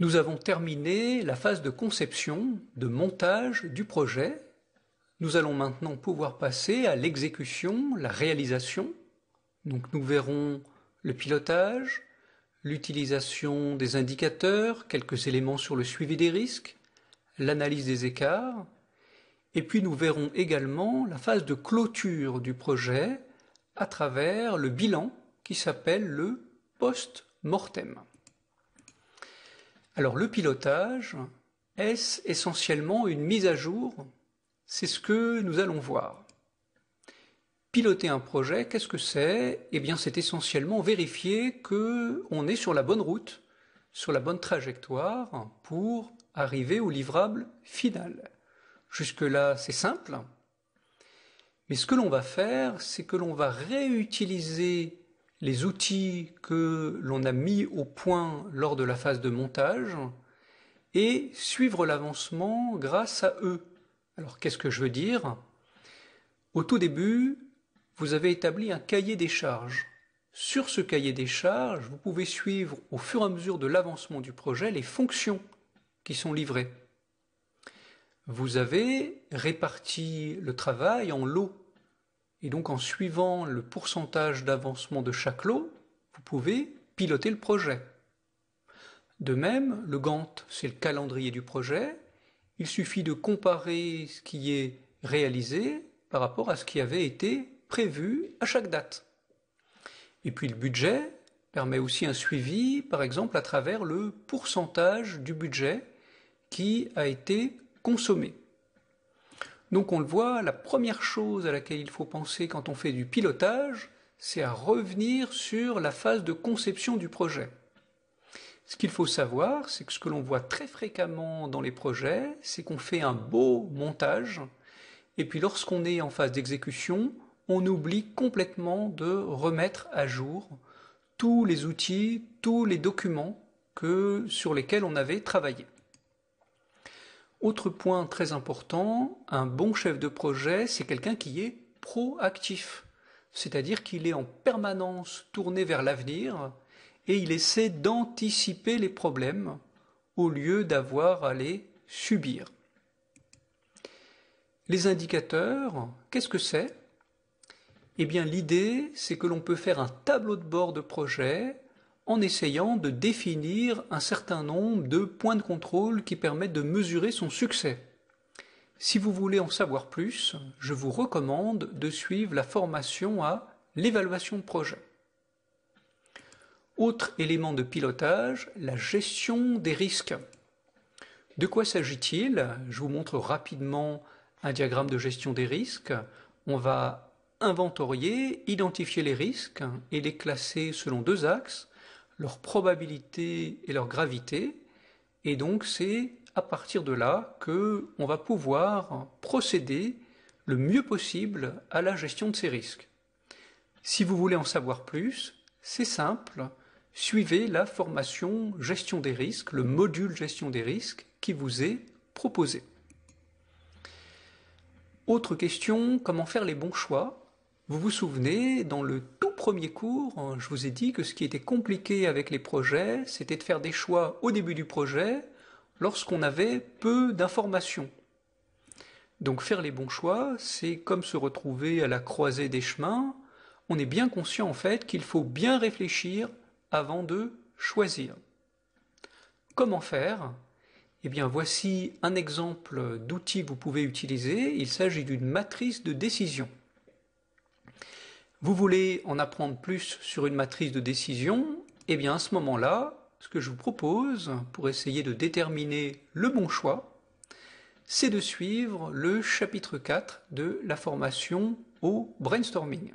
Nous avons terminé la phase de conception, de montage du projet. Nous allons maintenant pouvoir passer à l'exécution, la réalisation. Donc nous verrons le pilotage, l'utilisation des indicateurs, quelques éléments sur le suivi des risques, l'analyse des écarts, et puis nous verrons également la phase de clôture du projet à travers le bilan qui s'appelle le post-mortem. Alors le pilotage, est-ce essentiellement une mise à jour C'est ce que nous allons voir. Piloter un projet, qu'est-ce que c'est Eh bien, c'est essentiellement vérifier que on est sur la bonne route, sur la bonne trajectoire pour arriver au livrable final. Jusque-là, c'est simple. Mais ce que l'on va faire, c'est que l'on va réutiliser les outils que l'on a mis au point lors de la phase de montage et suivre l'avancement grâce à eux. Alors qu'est-ce que je veux dire Au tout début, vous avez établi un cahier des charges. Sur ce cahier des charges, vous pouvez suivre au fur et à mesure de l'avancement du projet les fonctions qui sont livrées. Vous avez réparti le travail en lots et donc en suivant le pourcentage d'avancement de chaque lot, vous pouvez piloter le projet. De même, le Gantt, c'est le calendrier du projet. Il suffit de comparer ce qui est réalisé par rapport à ce qui avait été prévu à chaque date. Et puis le budget permet aussi un suivi, par exemple à travers le pourcentage du budget qui a été consommé. Donc on le voit, la première chose à laquelle il faut penser quand on fait du pilotage, c'est à revenir sur la phase de conception du projet. Ce qu'il faut savoir, c'est que ce que l'on voit très fréquemment dans les projets, c'est qu'on fait un beau montage, et puis lorsqu'on est en phase d'exécution, on oublie complètement de remettre à jour tous les outils, tous les documents que, sur lesquels on avait travaillé. Autre point très important, un bon chef de projet, c'est quelqu'un qui est proactif, c'est-à-dire qu'il est en permanence tourné vers l'avenir et il essaie d'anticiper les problèmes au lieu d'avoir à les subir. Les indicateurs, qu'est-ce que c'est Eh bien l'idée, c'est que l'on peut faire un tableau de bord de projet en essayant de définir un certain nombre de points de contrôle qui permettent de mesurer son succès. Si vous voulez en savoir plus, je vous recommande de suivre la formation à l'évaluation de projet. Autre élément de pilotage, la gestion des risques. De quoi s'agit-il Je vous montre rapidement un diagramme de gestion des risques. On va inventorier, identifier les risques et les classer selon deux axes, leur probabilité et leur gravité. Et donc c'est à partir de là que on va pouvoir procéder le mieux possible à la gestion de ces risques. Si vous voulez en savoir plus, c'est simple, suivez la formation gestion des risques, le module gestion des risques qui vous est proposé. Autre question, comment faire les bons choix Vous vous souvenez, dans le premier cours, hein, je vous ai dit que ce qui était compliqué avec les projets, c'était de faire des choix au début du projet lorsqu'on avait peu d'informations. Donc faire les bons choix, c'est comme se retrouver à la croisée des chemins. On est bien conscient en fait qu'il faut bien réfléchir avant de choisir. Comment faire Eh bien voici un exemple d'outil que vous pouvez utiliser. Il s'agit d'une matrice de décision. Vous voulez en apprendre plus sur une matrice de décision Eh bien à ce moment-là, ce que je vous propose pour essayer de déterminer le bon choix, c'est de suivre le chapitre 4 de la formation au brainstorming.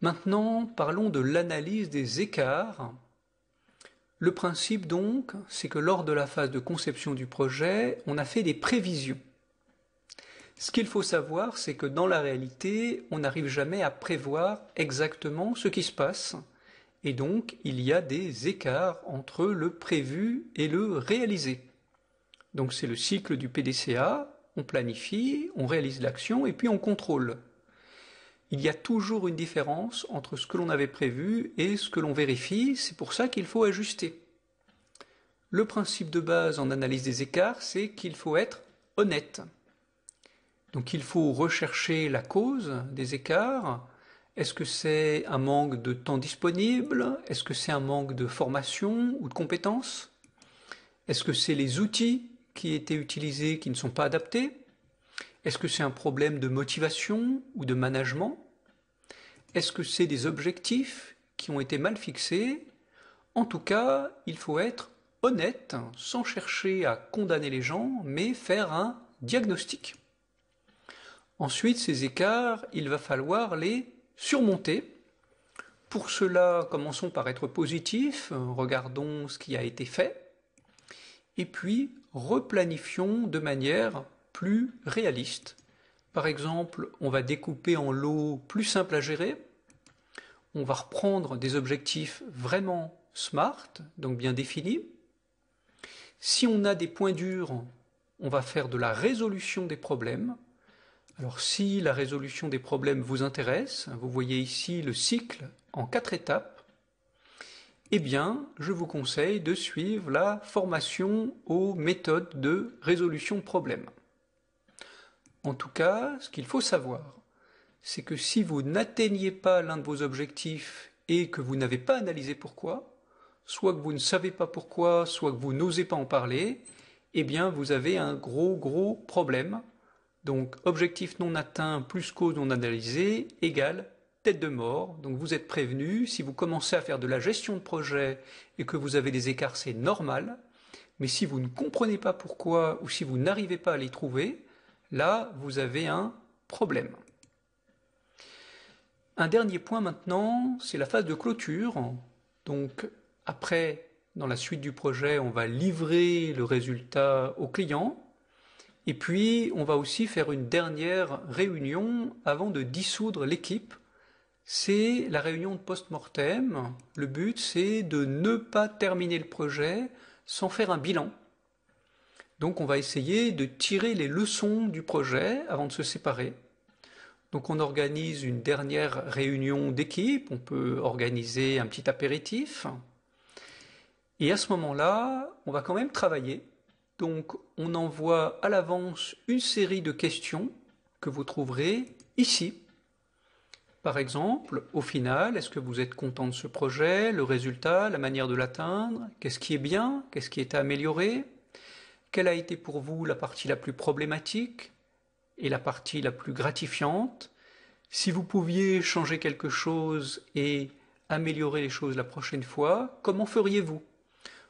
Maintenant, parlons de l'analyse des écarts. Le principe donc, c'est que lors de la phase de conception du projet, on a fait des prévisions. Ce qu'il faut savoir, c'est que dans la réalité, on n'arrive jamais à prévoir exactement ce qui se passe, et donc il y a des écarts entre le prévu et le réalisé. Donc c'est le cycle du PDCA, on planifie, on réalise l'action et puis on contrôle. Il y a toujours une différence entre ce que l'on avait prévu et ce que l'on vérifie, c'est pour ça qu'il faut ajuster. Le principe de base en analyse des écarts, c'est qu'il faut être honnête. Donc il faut rechercher la cause des écarts. Est-ce que c'est un manque de temps disponible Est-ce que c'est un manque de formation ou de compétences Est-ce que c'est les outils qui étaient utilisés qui ne sont pas adaptés Est-ce que c'est un problème de motivation ou de management Est-ce que c'est des objectifs qui ont été mal fixés En tout cas, il faut être honnête sans chercher à condamner les gens, mais faire un diagnostic. Ensuite, ces écarts, il va falloir les surmonter. Pour cela, commençons par être positifs, regardons ce qui a été fait, et puis replanifions de manière plus réaliste. Par exemple, on va découper en lots plus simples à gérer, on va reprendre des objectifs vraiment smart, donc bien définis. Si on a des points durs, on va faire de la résolution des problèmes alors si la résolution des problèmes vous intéresse, hein, vous voyez ici le cycle en quatre étapes, eh bien je vous conseille de suivre la formation aux méthodes de résolution de problèmes. En tout cas, ce qu'il faut savoir, c'est que si vous n'atteignez pas l'un de vos objectifs et que vous n'avez pas analysé pourquoi, soit que vous ne savez pas pourquoi, soit que vous n'osez pas en parler, eh bien vous avez un gros gros problème donc objectif non atteint plus cause non analysée égale tête de mort. Donc vous êtes prévenu, si vous commencez à faire de la gestion de projet et que vous avez des écarts, c'est normal. Mais si vous ne comprenez pas pourquoi ou si vous n'arrivez pas à les trouver, là vous avez un problème. Un dernier point maintenant, c'est la phase de clôture. Donc après, dans la suite du projet, on va livrer le résultat au client. Et puis, on va aussi faire une dernière réunion avant de dissoudre l'équipe. C'est la réunion de post-mortem. Le but, c'est de ne pas terminer le projet sans faire un bilan. Donc, on va essayer de tirer les leçons du projet avant de se séparer. Donc, on organise une dernière réunion d'équipe. On peut organiser un petit apéritif. Et à ce moment-là, on va quand même travailler donc on envoie à l'avance une série de questions que vous trouverez ici. Par exemple, au final, est-ce que vous êtes content de ce projet, le résultat, la manière de l'atteindre, qu'est-ce qui est bien, qu'est-ce qui est à quelle a été pour vous la partie la plus problématique et la partie la plus gratifiante, si vous pouviez changer quelque chose et améliorer les choses la prochaine fois, comment feriez-vous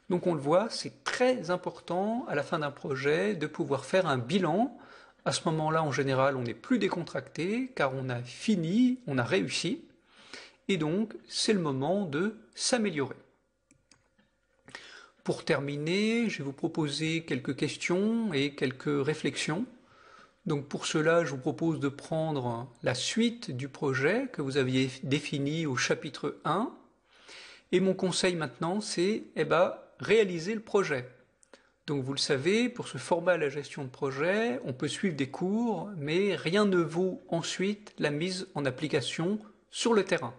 donc on le voit, c'est très important à la fin d'un projet de pouvoir faire un bilan. À ce moment-là, en général, on n'est plus décontracté car on a fini, on a réussi. Et donc, c'est le moment de s'améliorer. Pour terminer, je vais vous proposer quelques questions et quelques réflexions. Donc pour cela, je vous propose de prendre la suite du projet que vous aviez défini au chapitre 1. Et mon conseil maintenant, c'est, eh ben, réaliser le projet. Donc vous le savez, pour ce format à la gestion de projet, on peut suivre des cours, mais rien ne vaut ensuite la mise en application sur le terrain.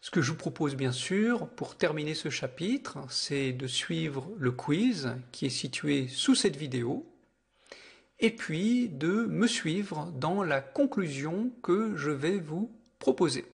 Ce que je vous propose bien sûr pour terminer ce chapitre, c'est de suivre le quiz qui est situé sous cette vidéo et puis de me suivre dans la conclusion que je vais vous proposer.